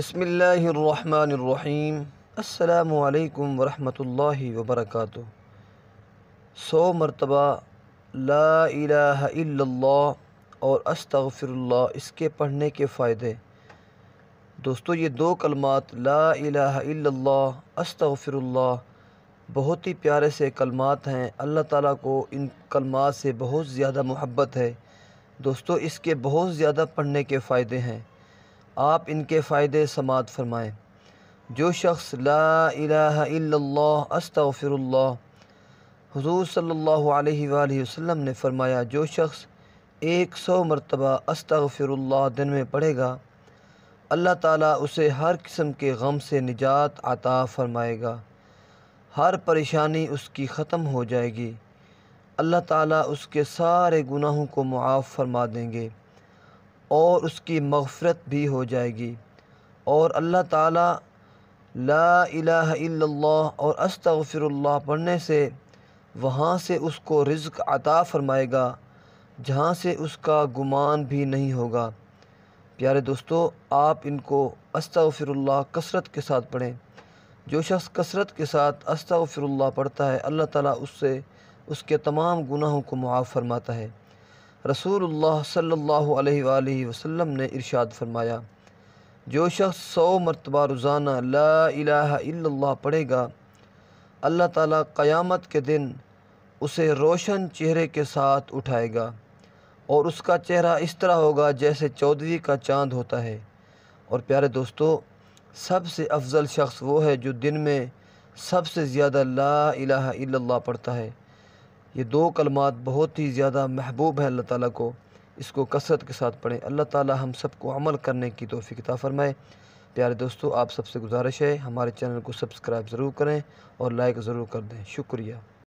بسم اللہ الرحمن الرحیم السلام علیکم ورحمۃ اللہ وبرکاتہ سو مرتبہ لا الہ الا اللہ اور استغفر اللہ اس کے پڑھنے کے فائدے دوستو یہ دو کلمات لا الہ الا اللہ استغفر اللہ بہت ہی پیارے سے کلمات ہیں اللہ تعالیٰ کو ان کلمات سے بہت زیادہ محبت ہے دوستو اس کے بہت زیادہ پڑھنے کے فائدے ہیں آپ ان کے فائدے سماعت فرمائیں جو شخص لا الہ الا اللہ استغفر اللہ حضور صلی اللہ علیہ وآلہ وسلم نے فرمایا جو شخص ایک سو مرتبہ استغفر اللہ دن میں پڑھے گا اللہ تعالیٰ اسے ہر قسم کے غم سے نجات عطا فرمائے گا ہر پریشانی اس کی ختم ہو جائے گی اللہ تعالیٰ اس کے سارے گناہوں کو معاف فرما دیں گے اور اس کی مغفرت بھی ہو جائے گی اور اللہ تعالیٰ لا الہ الا اللہ اور استغفر اللہ پڑھنے سے وہاں سے اس کو رزق عطا فرمائے گا جہاں سے اس کا گمان بھی نہیں ہوگا پیارے دوستو آپ ان کو استغفر اللہ کسرت کے ساتھ پڑھیں جو شخص کثرت کے ساتھ استغفر اللہ پڑھتا ہے اللہ تعالیٰ اس سے اس کے تمام گناہوں کو معاف فرماتا ہے رسول اللہ صلی اللہ علیہ وآلہ وسلم نے ارشاد فرمایا جو شخص سو مرتبہ روزانہ لا الہ الا اللہ پڑھے گا اللہ تعالیٰ قیامت کے دن اسے روشن چہرے کے ساتھ اٹھائے گا اور اس کا چہرہ اس طرح ہوگا جیسے چودھری کا چاند ہوتا ہے اور پیارے دوستو سب سے افضل شخص وہ ہے جو دن میں سب سے زیادہ لا الہ الا اللہ پڑھتا ہے یہ دو کلمات بہت ہی زیادہ محبوب ہیں اللہ تعالیٰ کو اس کو کثرت کے ساتھ پڑھیں اللہ تعالیٰ ہم سب کو عمل کرنے کی توفیق عطا فرمائے پیارے دوستو آپ سب سے گزارش ہے ہمارے چینل کو سبسکرائب ضرور کریں اور لائک ضرور کر دیں شکریہ